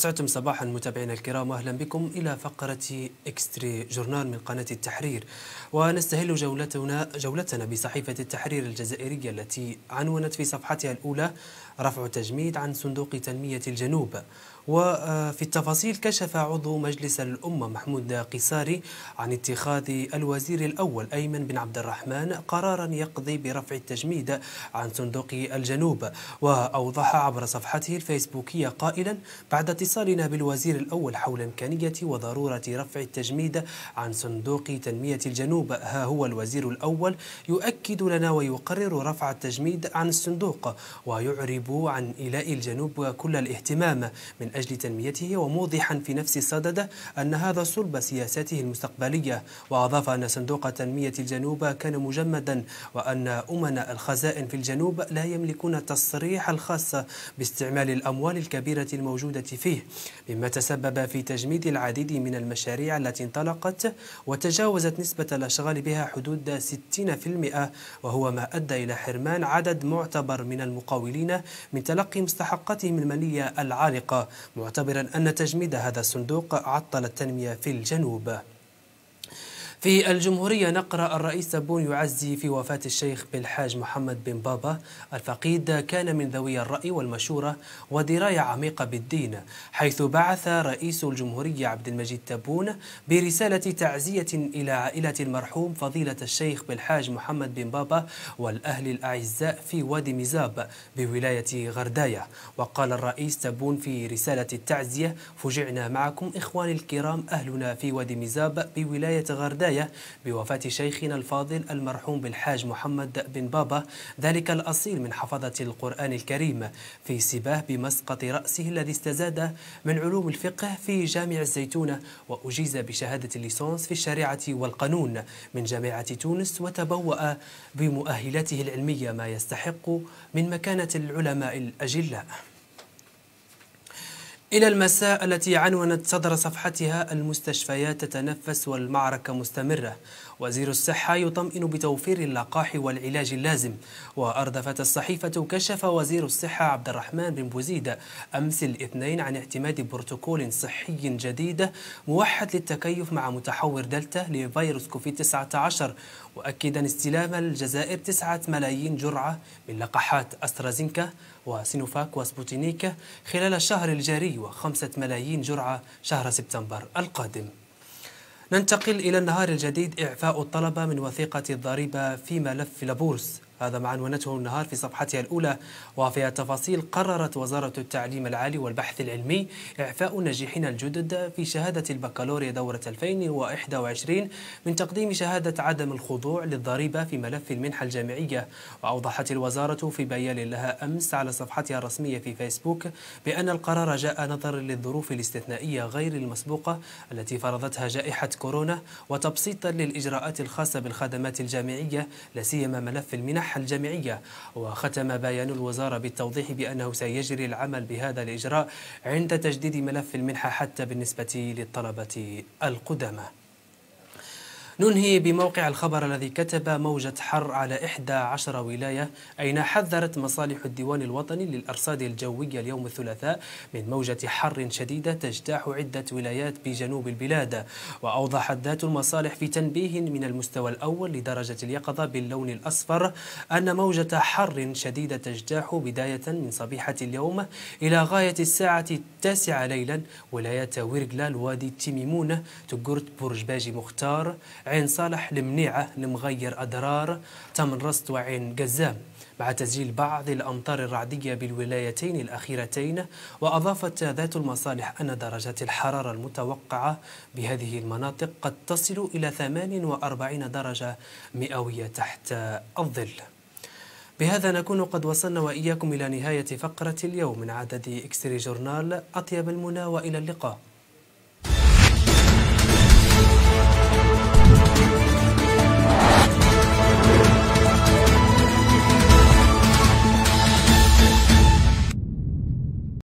أسعدتم صباحا متابعينا الكرام وأهلا بكم إلى فقرة إكستري جورنال من قناة التحرير ونستهل جولتنا, جولتنا بصحيفة التحرير الجزائرية التي عنونت في صفحتها الأولى رفع تجميد عن صندوق تنمية الجنوب وفي التفاصيل كشف عضو مجلس الأمة محمود قيساري عن اتخاذ الوزير الأول أيمن بن عبد الرحمن قرارا يقضي برفع التجميد عن صندوق الجنوب وأوضح عبر صفحته الفيسبوكية قائلا بعد اتصالنا بالوزير الأول حول إمكانية وضرورة رفع التجميد عن صندوق تنمية الجنوب ها هو الوزير الأول يؤكد لنا ويقرر رفع التجميد عن الصندوق ويعرب عن إيلاء الجنوب كل الاهتمام من أجل تنميته وموضحا في نفس الصدد أن هذا صلب سياساته المستقبلية وأضاف أن صندوق تنمية الجنوب كان مجمدا وأن أمناء الخزائن في الجنوب لا يملكون التصريح الخاص باستعمال الأموال الكبيرة الموجودة فيه مما تسبب في تجميد العديد من المشاريع التي انطلقت وتجاوزت نسبة الأشغال بها حدود 60% وهو ما أدى إلى حرمان عدد معتبر من المقاولين من تلقي مستحقاتهم المالية العالقة معتبرا أن تجميد هذا الصندوق عطل التنمية في الجنوب في الجمهورية نقرأ الرئيس بون يعزي في وفاة الشيخ بالحاج محمد بن بابا الفقيد كان من ذوي الرأي والمشورة ودراية عميقة بالدين حيث بعث رئيس الجمهورية عبد المجيد تبون برسالة تعزية إلى عائلة المرحوم فضيلة الشيخ بالحاج محمد بن بابا والأهل الأعزاء في وادي مزاب بولاية غرداية وقال الرئيس تبون في رسالة التعزية فجعنا معكم إخواني الكرام أهلنا في وادي مزاب بولاية غرداية البداية بوفاة شيخنا الفاضل المرحوم بالحاج محمد بن بابا ذلك الأصيل من حفظة القرآن الكريم في سباه بمسقط رأسه الذي استزاد من علوم الفقه في جامع الزيتونة وأجيز بشهادة الليسانس في الشريعة والقانون من جامعة تونس وتبوأ بمؤهلاته العلمية ما يستحق من مكانة العلماء الأجلاء إلى المساء التي عنونت صدر صفحتها المستشفيات تتنفس والمعركة مستمرة وزير الصحة يطمئن بتوفير اللقاح والعلاج اللازم وأردفت الصحيفة كشف وزير الصحة عبد الرحمن بن بوزيدة أمس الاثنين عن اعتماد بروتوكول صحي جديد موحد للتكيف مع متحور دلتا لفيروس كوفيد 19 مؤكدا استلام الجزائر 9 ملايين جرعة من لقاحات أسترازينكا وسينوفاك وسبوتينيكا خلال الشهر الجاري و5 ملايين جرعة شهر سبتمبر القادم ننتقل إلى النهار الجديد إعفاء الطلبة من وثيقة الضريبة في ملف لابورس هذا مع عنونته النهار في صفحتها الأولى وفيها تفاصيل قررت وزارة التعليم العالي والبحث العلمي إعفاء الناجحين الجدد في شهادة البكالوريا دورة 2021 من تقديم شهادة عدم الخضوع للضريبة في ملف المنحة الجامعية وأوضحت الوزارة في بيان لها أمس على صفحتها الرسمية في فيسبوك بأن القرار جاء نظرا للظروف الاستثنائية غير المسبوقة التي فرضتها جائحة كورونا وتبسيطا للإجراءات الخاصة بالخدمات الجامعية لا سيما ملف المنح الصحة الجامعية وختم بيان الوزارة بالتوضيح بأنه سيجري العمل بهذا الإجراء عند تجديد ملف المنحة حتى بالنسبة للطلبة القدامى ننهي بموقع الخبر الذي كتب موجة حر على 11 ولاية أين حذرت مصالح الديوان الوطني للأرصاد الجوية اليوم الثلاثاء من موجة حر شديدة تجتاح عدة ولايات بجنوب البلاد وأوضحت ذات المصالح في تنبيه من المستوى الأول لدرجة اليقظة باللون الأصفر أن موجة حر شديدة تجتاح بداية من صبيحة اليوم إلى غاية الساعة التاسعة ليلا ولايات ويرغلال وادي تيميمون تقرت برج باجي مختار عين صالح المنيعة المغير أدرار تم رصد وعين قزام مع تسجيل بعض الأمطار الرعدية بالولايتين الأخيرتين وأضافت ذات المصالح أن درجات الحرارة المتوقعة بهذه المناطق قد تصل إلى 48 درجة مئوية تحت الظل بهذا نكون قد وصلنا وإياكم إلى نهاية فقرة اليوم من عدد إكستري جورنال أطيب المنى وإلى اللقاء